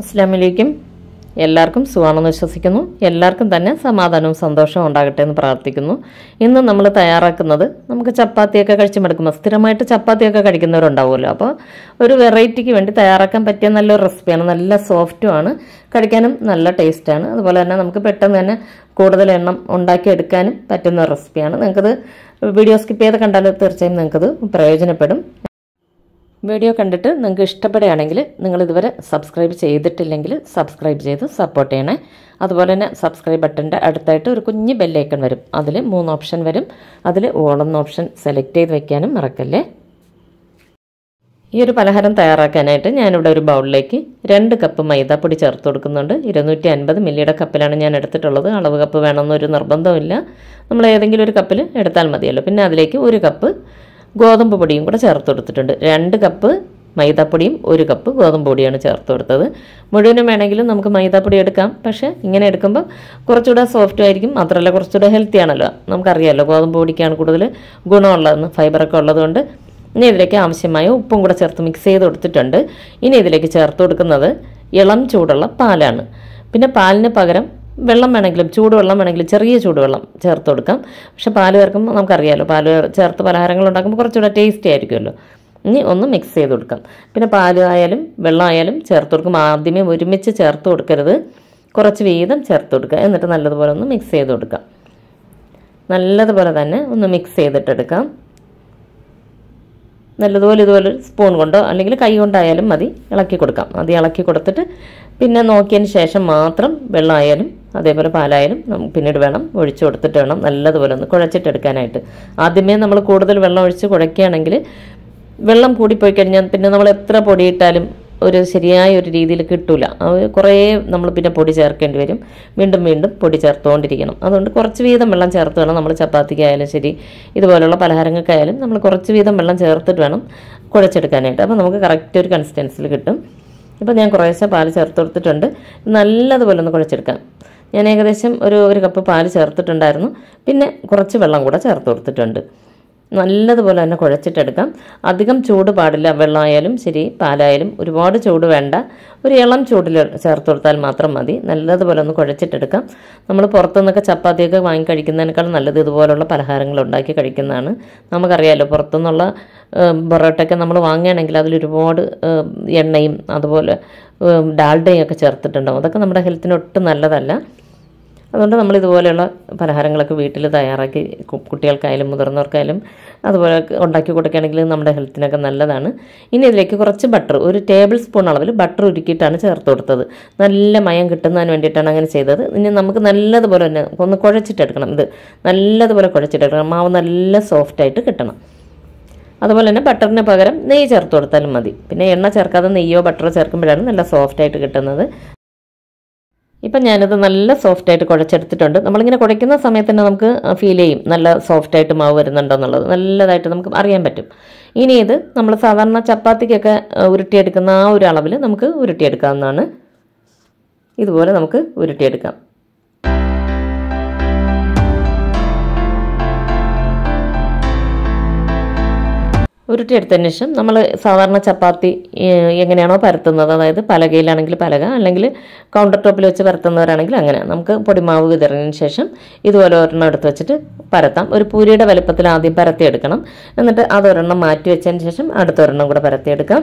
അസ്ലാമലേക്കും എല്ലാവർക്കും സുഖമാണെന്ന് വിശ്വസിക്കുന്നു എല്ലാവർക്കും തന്നെ സമാധാനവും സന്തോഷവും ഉണ്ടാകട്ടെ എന്ന് പ്രാർത്ഥിക്കുന്നു ഇന്ന് നമ്മൾ തയ്യാറാക്കുന്നത് നമുക്ക് ചപ്പാത്തിയൊക്കെ കഴിച്ച് മടുക്കുമ്പോൾ സ്ഥിരമായിട്ട് ചപ്പാത്തിയൊക്കെ കഴിക്കുന്നവരുണ്ടാവുമല്ലോ അപ്പോൾ ഒരു വെറൈറ്റിക്ക് വേണ്ടി തയ്യാറാക്കാൻ പറ്റിയ നല്ലൊരു റെസിപ്പിയാണ് നല്ല സോഫ്റ്റുമാണ് കഴിക്കാനും നല്ല ടേസ്റ്റാണ് അതുപോലെ തന്നെ നമുക്ക് പെട്ടെന്ന് തന്നെ കൂടുതൽ എണ്ണം ഉണ്ടാക്കിയെടുക്കാനും പറ്റുന്ന റെസിപ്പിയാണ് നിങ്ങൾക്കത് വീഡിയോ സ്കിപ്പ് ചെയ്ത് കണ്ടാൽ തീർച്ചയായും നിങ്ങൾക്കത് പ്രയോജനപ്പെടും വീഡിയോ കണ്ടിട്ട് നിങ്ങൾക്ക് ഇഷ്ടപ്പെടുകയാണെങ്കിൽ നിങ്ങൾ ഇതുവരെ സബ്സ്ക്രൈബ് ചെയ്തിട്ടില്ലെങ്കിൽ സബ്സ്ക്രൈബ് ചെയ്ത് സപ്പോർട്ട് ചെയ്യണേ അതുപോലെ തന്നെ സബ്സ്ക്രൈബ് ബട്ടൻ്റെ അടുത്തായിട്ട് ഒരു കുഞ്ഞ് ബെല്ലൈക്കൺ വരും അതിൽ മൂന്ന് ഓപ്ഷൻ വരും അതിൽ ഓളെന്ന ഓപ്ഷൻ സെലക്ട് ചെയ്ത് വെക്കാനും മറക്കല്ലേ ഈ ഒരു പലഹാരം തയ്യാറാക്കാനായിട്ട് ഞാനിവിടെ ഒരു ബൗളിലേക്ക് രണ്ട് കപ്പ് മൈദാപ്പൊടി ചേർത്ത് കൊടുക്കുന്നുണ്ട് ഇരുന്നൂറ്റി അൻപത് മില്ലിയുടെ കപ്പിലാണ് ഞാൻ എടുത്തിട്ടുള്ളത് അളവ് കപ്പ് വേണമെന്നൊരു നിർബന്ധമില്ല നമ്മൾ ഏതെങ്കിലും ഒരു കപ്പിൽ എടുത്താൽ മതിയല്ലോ പിന്നെ അതിലേക്ക് ഒരു കപ്പ് ഗോതമ്പ് പൊടിയും കൂടെ ചേർത്ത് കൊടുത്തിട്ടുണ്ട് രണ്ട് കപ്പ് മൈദാപ്പൊടിയും ഒരു കപ്പ് ഗോതമ്പ് പൊടിയാണ് ചേർത്ത് കൊടുത്തത് മുഴുവനും വേണമെങ്കിലും നമുക്ക് മൈദാപ്പൊടി എടുക്കാം പക്ഷേ ഇങ്ങനെ എടുക്കുമ്പോൾ കുറച്ചുകൂടെ സോഫ്റ്റ് ആയിരിക്കും മാത്രമല്ല കുറച്ചുകൂടെ ഹെൽത്തി ആണല്ലോ നമുക്കറിയാമല്ലോ ഗോതമ്പ് പൊടിക്കാണ് കൂടുതൽ ഗുണമുള്ളതെന്ന് ഫൈബറൊക്കെ ഉള്ളതുകൊണ്ട് ഇനി ഇതിലേക്ക് ആവശ്യമായ ഉപ്പും കൂടെ ചേർത്ത് മിക്സ് ചെയ്ത് കൊടുത്തിട്ടുണ്ട് ഇനി ഇതിലേക്ക് ചേർത്ത് കൊടുക്കുന്നത് ഇളം ചൂടുള്ള പാലാണ് പിന്നെ പാലിന് പകരം വെള്ളം വേണമെങ്കിലും ചൂടുവെള്ളം വേണമെങ്കിലും ചെറിയ ചൂടുവെള്ളം ചേർത്ത് കൊടുക്കാം പക്ഷെ പാൽ ചേർക്കുമ്പോൾ നമുക്കറിയാമല്ലോ പാൽ ചേർത്ത് പലഹാരങ്ങൾ ഉണ്ടാക്കുമ്പോൾ കുറച്ചുകൂടെ ടേസ്റ്റി ആയിരിക്കുമല്ലോ ഇനി ഒന്ന് മിക്സ് ചെയ്ത് കൊടുക്കാം പിന്നെ പാൽ ആയാലും വെള്ളം ആയാലും ചേർത്ത് കൊടുക്കും ആദ്യമേ ഒരുമിച്ച് ചേർത്ത് കൊടുക്കരുത് കുറച്ച് വീതം ചേർത്ത് കൊടുക്കുക എന്നിട്ട് നല്ലതുപോലെ ഒന്ന് മിക്സ് ചെയ്ത് കൊടുക്കാം നല്ലതുപോലെ തന്നെ ഒന്ന് മിക്സ് ചെയ്തിട്ടെടുക്കാം നല്ലതുപോലെ ഇതുപോലെ സ്പൂൺ കൊണ്ടോ അല്ലെങ്കിൽ കൈ കൊണ്ടായാലും മതി ഇളക്കി കൊടുക്കാം അത് ഇളക്കി കൊടുത്തിട്ട് പിന്നെ നോക്കിയതിന് ശേഷം മാത്രം വെള്ളമായാലും അതേപോലെ പാലായാലും പിന്നീട് വേണം ഒഴിച്ചു കൊടുത്തിട്ട് വേണം നല്ലതുപോലെ ഒന്ന് കുഴച്ചിട്ടെടുക്കാനായിട്ട് ആദ്യമേ നമ്മൾ കൂടുതൽ വെള്ളം ഒഴിച്ച് കുഴക്കുകയാണെങ്കിൽ വെള്ളം കൂടിപ്പോയി കഴിഞ്ഞാൽ പിന്നെ നമ്മൾ എത്ര പൊടിയിട്ടാലും ഒരു ശരിയായ ഒരു രീതിയിൽ കിട്ടില്ല കുറേ നമ്മൾ പിന്നെ പൊടി ചേർക്കേണ്ടി വരും വീണ്ടും വീണ്ടും പൊടി ചേർത്തുകൊണ്ടിരിക്കണം അതുകൊണ്ട് കുറച്ച് വീതം വെള്ളം ചേർത്ത് വേണം നമ്മൾ ചപ്പാത്തിക്കായാലും ശരി ഇതുപോലുള്ള പലഹാരങ്ങൾക്കായാലും നമ്മൾ കുറച്ച് വീതം വെള്ളം ചേർത്തിട്ട് വേണം കുഴച്ചെടുക്കാനായിട്ട് അപ്പോൾ നമുക്ക് കറക്റ്റ് ഒരു കൺസിസ്റ്റൻസിൽ കിട്ടും ഇപ്പം ഞാൻ കുറേശ്ശെ പാൽ ചേർത്ത് കൊടുത്തിട്ടുണ്ട് നല്ലതുപോലെ ഒന്ന് കുഴച്ചെടുക്കാം ഞാൻ ഏകദേശം ഒരു ഒരു കപ്പ് പാൽ ചേർത്തിട്ടുണ്ടായിരുന്നു പിന്നെ കുറച്ച് വെള്ളം കൂടെ ചേർത്ത് കൊടുത്തിട്ടുണ്ട് നല്ലതുപോലെ തന്നെ കുഴച്ചിട്ടെടുക്കാം അധികം ചൂട് പാടില്ല വെള്ളമായാലും ശരി പാലായാലും ഒരുപാട് ചൂട് വേണ്ട ഒരു ഇളം ചൂടിൽ ചേർത്ത് കൊടുത്താൽ മാത്രം മതി നല്ലതുപോലെ ഒന്ന് കുഴച്ചിട്ടെടുക്കാം നമ്മൾ പുറത്തുനിന്നൊക്കെ ചപ്പാത്തിയൊക്കെ വാങ്ങി കഴിക്കുന്നതിനേക്കാൾ നല്ലത് ഇതുപോലുള്ള പലഹാരങ്ങൾ ഉണ്ടാക്കി കഴിക്കുന്നതാണ് നമുക്കറിയാമല്ലോ പുറത്തുനിന്നുള്ള പൊറോട്ടയൊക്കെ നമ്മൾ വാങ്ങുകയാണെങ്കിൽ അതിലൊരുപാട് ഒരുപാട് എണ്ണയും അതുപോലെ ഡാൽഡയും ഒക്കെ ചേർത്തിട്ടുണ്ടാവും അതൊക്കെ നമ്മുടെ ഹെൽത്തിന് ഒട്ടും നല്ലതല്ല അതുകൊണ്ട് നമ്മൾ ഇതുപോലെയുള്ള പലഹാരങ്ങളൊക്കെ വീട്ടിൽ തയ്യാറാക്കി കുട്ടികൾക്കായാലും മുതിർന്നവർക്കായാലും അതുപോലെ ഉണ്ടാക്കി കൊടുക്കുകയാണെങ്കിൽ നമ്മുടെ ഹെൽത്തിനൊക്കെ നല്ലതാണ് ഇനി ഇതിലേക്ക് കുറച്ച് ബട്ടർ ഒരു ടേബിൾ സ്പൂൺ അളവിൽ ബട്ടർ ഉരുക്കിയിട്ടാണ് ചേർത്ത് കൊടുത്തത് നല്ല മയം കിട്ടുന്നതിന് വേണ്ടിയിട്ടാണ് അങ്ങനെ ചെയ്തത് ഇനി നമുക്ക് നല്ലതുപോലെ തന്നെ ഒന്ന് കുഴച്ചിട്ടെടുക്കണം ഇത് നല്ലതുപോലെ കുഴച്ചിട്ടെടുക്കണം മാവ് നല്ല സോഫ്റ്റായിട്ട് കിട്ടണം അതുപോലെ തന്നെ ബട്ടറിന് പകരം നെയ്യ് ചേർത്ത് കൊടുത്താലും മതി പിന്നെ എണ്ണ ചേർക്കാതെ നെയ്യോ ബട്ടറോ ചേർക്കുമ്പോഴാണ് നല്ല സോഫ്റ്റായിട്ട് കിട്ടുന്നത് ഇപ്പം ഞാനത് നല്ല സോഫ്റ്റായിട്ട് കുഴച്ചെടുത്തിട്ടുണ്ട് നമ്മളിങ്ങനെ കുഴയ്ക്കുന്ന സമയത്ത് തന്നെ നമുക്ക് ഫീൽ ചെയ്യും നല്ല സോഫ്റ്റായിട്ട് മാവ് വരുന്നുണ്ടെന്നുള്ളത് നല്ലതായിട്ട് നമുക്ക് അറിയാൻ പറ്റും ഇനി ഇത് നമ്മൾ സാധാരണ ചപ്പാത്തിക്കൊക്കെ ഉരുട്ടിയെടുക്കുന്ന ആ ഒരു അളവിൽ നമുക്ക് ഉരുട്ടിയെടുക്കാവുന്നതാണ് ഇതുപോലെ നമുക്ക് ഉരുട്ടിയെടുക്കാം ഉരുട്ടിയെടുത്തതിന് ശേഷം നമ്മൾ സാധാരണ ചപ്പാത്തി എങ്ങനെയാണോ പരത്തുന്നത് അതായത് പലകയിലാണെങ്കിൽ പലക അല്ലെങ്കിൽ കൗണ്ടർ ടോപ്പിൽ വെച്ച് പരത്തുന്നവരാണെങ്കിൽ അങ്ങനെ നമുക്ക് പൊടിമാവ് വിതറിനു ശേഷം ഇതുപോലെ ഒരെണ്ണം എടുത്ത് വെച്ചിട്ട് പരത്താം ഒരു പൂരിയുടെ വലുപ്പത്തിൽ ആദ്യം പരത്തിയെടുക്കണം എന്നിട്ട് അതൊരെണ്ണം മാറ്റി വെച്ചതിന് ശേഷം അടുത്തൊരെണ്ണം കൂടെ പരത്തിയെടുക്കാം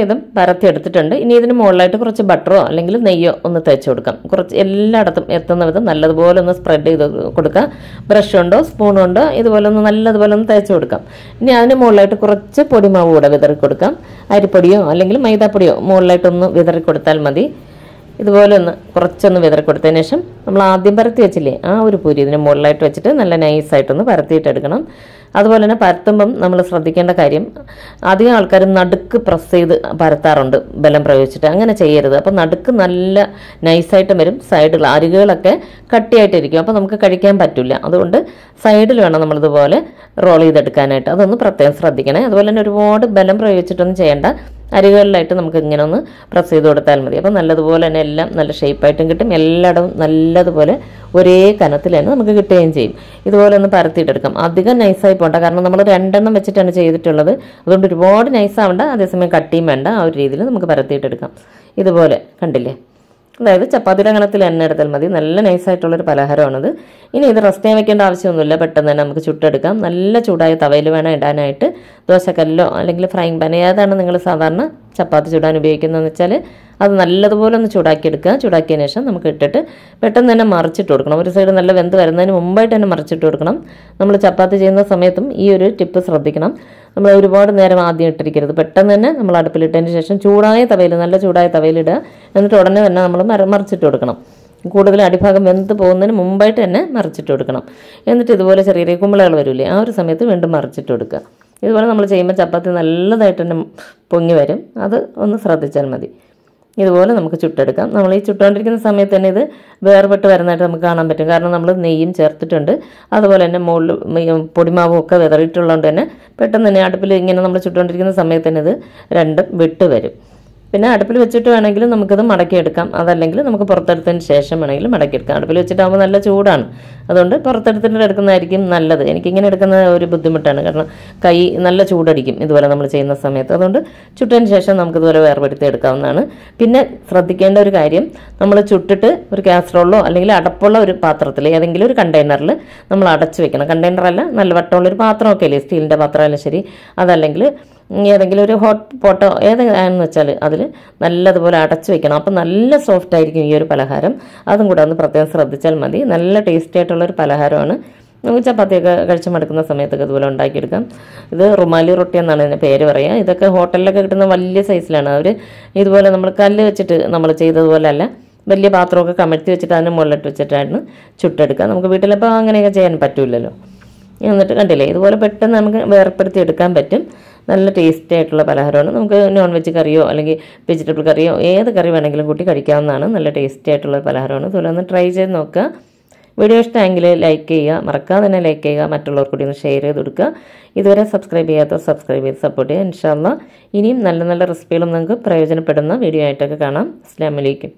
വീതം പരത്തി എടുത്തിട്ടുണ്ട് ഇനി ഇതിന് മുകളിലായിട്ട് കുറച്ച് ബട്ടറോ അല്ലെങ്കിൽ നെയ്യോ ഒന്ന് തേച്ച് കൊടുക്കാം കുറച്ച് എല്ലായിടത്തും എത്തുന്ന വിധം നല്ലതുപോലെ ഒന്ന് സ്പ്രെഡ് ചെയ്ത് കൊടുക്കുക ബ്രഷ് ഉണ്ടോ സ്പൂൺ ഉണ്ടോ ഇതുപോലെ ഒന്ന് നല്ലതുപോലെ ഒന്ന് തേച്ച് കൊടുക്കാം ഇനി അതിന് മുകളിലായിട്ട് കുറച്ച് പൊടിമാവ് കൂടെ വിതറി കൊടുക്കാം അരിപ്പൊടിയോ അല്ലെങ്കിൽ മൈദാപ്പൊടിയോ മുകളിലായിട്ടൊന്ന് വിതറി കൊടുത്താൽ മതി ഇതുപോലെ ഒന്ന് കുറച്ചൊന്ന് വിതറി കൊടുത്തതിന് ശേഷം നമ്മൾ ആദ്യം പരത്തി വെച്ചില്ലേ ആ ഒരു പൂരി ഇതിന് മുകളിലായിട്ട് വെച്ചിട്ട് നല്ല നൈസായിട്ടൊന്ന് പരത്തിയിട്ടെടുക്കണം അതുപോലെ തന്നെ പരത്തുമ്പം നമ്മൾ ശ്രദ്ധിക്കേണ്ട കാര്യം അധികം ആൾക്കാർ നടുക്ക് പ്രസ് ചെയ്ത് പരത്താറുണ്ട് ബലം പ്രയോഗിച്ചിട്ട് അങ്ങനെ ചെയ്യരുത് അപ്പോൾ നടുക്ക് നല്ല നൈസായിട്ട് വരും സൈഡുകൾ അരികുകളൊക്കെ കട്ടിയായിട്ടിരിക്കും അപ്പോൾ നമുക്ക് കഴിക്കാൻ പറ്റില്ല അതുകൊണ്ട് സൈഡിൽ വേണം നമ്മളിതുപോലെ റോൾ ചെയ്തെടുക്കാനായിട്ട് അതൊന്ന് പ്രത്യേകം ശ്രദ്ധിക്കണേ അതുപോലെ തന്നെ ഒരുപാട് ബലം പ്രയോഗിച്ചിട്ടൊന്നും ചെയ്യേണ്ട അരികളിലായിട്ട് നമുക്ക് ഇങ്ങനെ ഒന്ന് പ്രസ് ചെയ്ത് കൊടുത്താൽ മതി അപ്പോൾ നല്ലതുപോലെ തന്നെ എല്ലാം നല്ല ഷേപ്പായിട്ടും കിട്ടും എല്ലായിടവും നല്ലതുപോലെ ഒരേ കനത്തിൽ തന്നെ നമുക്ക് കിട്ടുകയും ചെയ്യും ഇതുപോലെ ഒന്ന് പരത്തിയിട്ടെടുക്കാം അധികം നൈസായി പോകണ്ട കാരണം നമ്മൾ രണ്ടെണ്ണം വെച്ചിട്ടാണ് ചെയ്തിട്ടുള്ളത് അതുകൊണ്ട് ഒരുപാട് നൈസാവേണ്ട അതേസമയം കട്ടിയും വേണ്ട ആ ഒരു രീതിയിൽ നമുക്ക് പരത്തിയിട്ടെടുക്കാം ഇതുപോലെ കണ്ടില്ലേ അതായത് ചപ്പാത്തിയുടെ കണത്തിൽ എണ്ണ എടുത്താൽ മതി നല്ല നൈസായിട്ടുള്ളൊരു പലഹാരമാണത് ഇനി ഇത് റെസ്റ്റ് ചെയ്യാൻ വെക്കേണ്ട ആവശ്യമൊന്നുമില്ല പെട്ടെന്ന് തന്നെ നമുക്ക് ചുട്ടെടുക്കാം നല്ല ചൂടായ തവയിൽ വേണം ഇടാനായിട്ട് ദോശക്കല്ലോ അല്ലെങ്കിൽ ഫ്രൈങ് പാൻ ഏതാണ് നിങ്ങൾ സാധാരണ ചപ്പാത്തി ചുടാൻ ഉപയോഗിക്കുന്നതെന്ന് വെച്ചാൽ അത് നല്ലതുപോലെ ഒന്ന് ചൂടാക്കിയെടുക്കുക ചൂടാക്കിയതിന് ശേഷം നമുക്ക് ഇട്ടിട്ട് പെട്ടെന്ന് തന്നെ മറിച്ചിട്ട് കൊടുക്കണം ഒരു സൈഡ് നല്ല വെന്ത് വരുന്നതിന് മുമ്പായിട്ട് തന്നെ മറിച്ചിട്ട് കൊടുക്കണം നമ്മൾ ചപ്പാത്തി ചെയ്യുന്ന സമയത്തും ഈ ഒരു ടിപ്പ് ശ്രദ്ധിക്കണം നമ്മൾ ഒരുപാട് നേരം ആദ്യം ഇട്ടിരിക്കരുത് പെട്ടെന്ന് തന്നെ നമ്മൾ അടുപ്പിലിട്ടതിന് ശേഷം ചൂടായ തവയിൽ നല്ല ചൂടായ തവയിലിടുക എന്നിട്ട് ഉടനെ തന്നെ നമ്മൾ മറിച്ചിട്ട് കൊടുക്കണം കൂടുതൽ അടിഭാഗം വെന്ത് പോകുന്നതിന് മുമ്പായിട്ട് തന്നെ മറിച്ചിട്ട് കൊടുക്കണം എന്നിട്ട് ഇതുപോലെ ചെറിയ ചെറിയ കുമ്പിളകൾ വരില്ലേ ആ ഒരു സമയത്ത് വീണ്ടും മറിച്ചിട്ട് കൊടുക്കുക ഇതുപോലെ നമ്മൾ ചെയ്യുമ്പോൾ ചപ്പാത്തി നല്ലതായിട്ട് തന്നെ പൊങ്ങി വരും അത് ഒന്ന് ശ്രദ്ധിച്ചാൽ മതി ഇതുപോലെ നമുക്ക് ചുട്ടെടുക്കാം നമ്മൾ ഈ ചുട്ടുകൊണ്ടിരിക്കുന്ന സമയത്ത് തന്നെ ഇത് വേർപെട്ട് വരുന്നതായിട്ട് നമുക്ക് കാണാൻ പറ്റും കാരണം നമ്മൾ നെയ്യും ചേർത്തിട്ടുണ്ട് അതുപോലെ തന്നെ മുകളിൽ പൊടിമാവും ഒക്കെ വിതറിയിട്ടുള്ളതുകൊണ്ട് തന്നെ പെട്ടെന്ന് തന്നെ അടുപ്പിൽ ഇങ്ങനെ നമ്മൾ ചുട്ടുകൊണ്ടിരിക്കുന്ന സമയത്ത് തന്നെ ഇത് രണ്ടും വിട്ട് വരും പിന്നെ അടുപ്പിൽ വെച്ചിട്ട് വേണമെങ്കിലും നമുക്കത് മടക്കിയെടുക്കാം അതല്ലെങ്കിൽ നമുക്ക് പുറത്തെടുത്തതിന് ശേഷം വേണമെങ്കിലും മടക്കിയെടുക്കാം അടുപ്പിൽ വെച്ചിട്ടാകുമ്പോൾ നല്ല ചൂടാണ് അതുകൊണ്ട് പുറത്തെടുത്തിട്ട് എടുക്കുന്നതായിരിക്കും നല്ലത് എനിക്കിങ്ങനെ എടുക്കുന്ന ഒരു ബുദ്ധിമുട്ടാണ് കാരണം കൈ നല്ല ചൂടടിക്കും ഇതുപോലെ നമ്മൾ ചെയ്യുന്ന സമയത്ത് അതുകൊണ്ട് ചുട്ടതിന് ശേഷം നമുക്കിതുപോലെ വേർപെടുത്തി എടുക്കാവുന്നതാണ് പിന്നെ ശ്രദ്ധിക്കേണ്ട ഒരു കാര്യം നമ്മൾ ചുട്ടിട്ട് ഒരു കാസറോളോ അല്ലെങ്കിൽ അടപ്പുള്ള ഒരു പാത്രത്തിൽ ഏതെങ്കിലും ഒരു കണ്ടെയ്നറിൽ നമ്മൾ അടച്ചു വെക്കണം കണ്ടെയ്നറല്ല നല്ല വട്ടമുള്ള ഒരു പാത്രമൊക്കെ അല്ലേ സ്റ്റീലിൻ്റെ പാത്രമായാലും ശരി അതല്ലെങ്കിൽ ഏതെങ്കിലും ഒരു ഹോട്ട് പോട്ടോ ഏതെങ്കിലും വെച്ചാൽ അതിൽ നല്ലതുപോലെ അടച്ചു വെക്കണം അപ്പം നല്ല സോഫ്റ്റ് ആയിരിക്കും ഈ ഒരു പലഹാരം അതും കൂടെ ഒന്ന് പ്രത്യേകം ശ്രദ്ധിച്ചാൽ മതി നല്ല ടേസ്റ്റി ആയിട്ടുള്ളൊരു പലഹാരമാണ് നമുക്ക് ചപ്പാത്തിയൊക്കെ കഴിച്ച് മടുക്കുന്ന സമയത്തൊക്കെ ഇതുപോലെ ഉണ്ടാക്കിയെടുക്കാം ഇത് റുമാലി റൊട്ടി എന്നാണ് ഇതിൻ്റെ പേര് പറയുക ഇതൊക്കെ ഹോട്ടലിലൊക്കെ കിട്ടുന്ന വലിയ സൈസിലാണ് അവർ ഇതുപോലെ നമ്മൾ കല്ല് വെച്ചിട്ട് നമ്മൾ ചെയ്തതുപോലെ അല്ല വലിയ പാത്രമൊക്കെ കമഴ്ത്തി വെച്ചിട്ട് അതിന് മുകളിലിട്ട് വെച്ചിട്ടായിരുന്നു ചുട്ടെടുക്കുക നമുക്ക് വീട്ടിലപ്പോൾ അങ്ങനെയൊക്കെ ചെയ്യാൻ പറ്റില്ലല്ലോ എന്നിട്ട് കണ്ടില്ലേ ഇതുപോലെ പെട്ടെന്ന് നമുക്ക് വേർപ്പെടുത്തി എടുക്കാൻ പറ്റും നല്ല ടേസ്റ്റി ആയിട്ടുള്ള പലഹാരമാണ് നമുക്ക് നോൺ വെജ് കറിയോ അല്ലെങ്കിൽ വെജിറ്റബിൾ കറിയോ ഏത് കറി വേണമെങ്കിലും കൂട്ടി കഴിക്കാവുന്നതാണ് നല്ല ടേസ്റ്റി ആയിട്ടുള്ള പലഹാരമാണ് അതുപോലെ ഒന്ന് ട്രൈ ചെയ്ത് നോക്കുക വീഡിയോ ഇഷ്ടമെങ്കിൽ ലൈക്ക് ചെയ്യുക മറക്കാതെ തന്നെ ലൈക്ക് ചെയ്യുക മറ്റുള്ളവർ കൂടി ഒന്ന് ഷെയർ ചെയ്ത് കൊടുക്കുക ഇതുവരെ സബ്സ്ക്രൈബ് ചെയ്യാത്തവർ സബ്സ്ക്രൈബ് ചെയ്ത് സപ്പോർട്ട് ചെയ്യുക ഇൻഷാല്ല ഇനിയും നല്ല നല്ല റെസിപ്പികളും നിങ്ങൾക്ക് പ്രയോജനപ്പെടുന്ന വീഡിയോ ആയിട്ടൊക്കെ കാണാം അസ്ലാമലേക്കും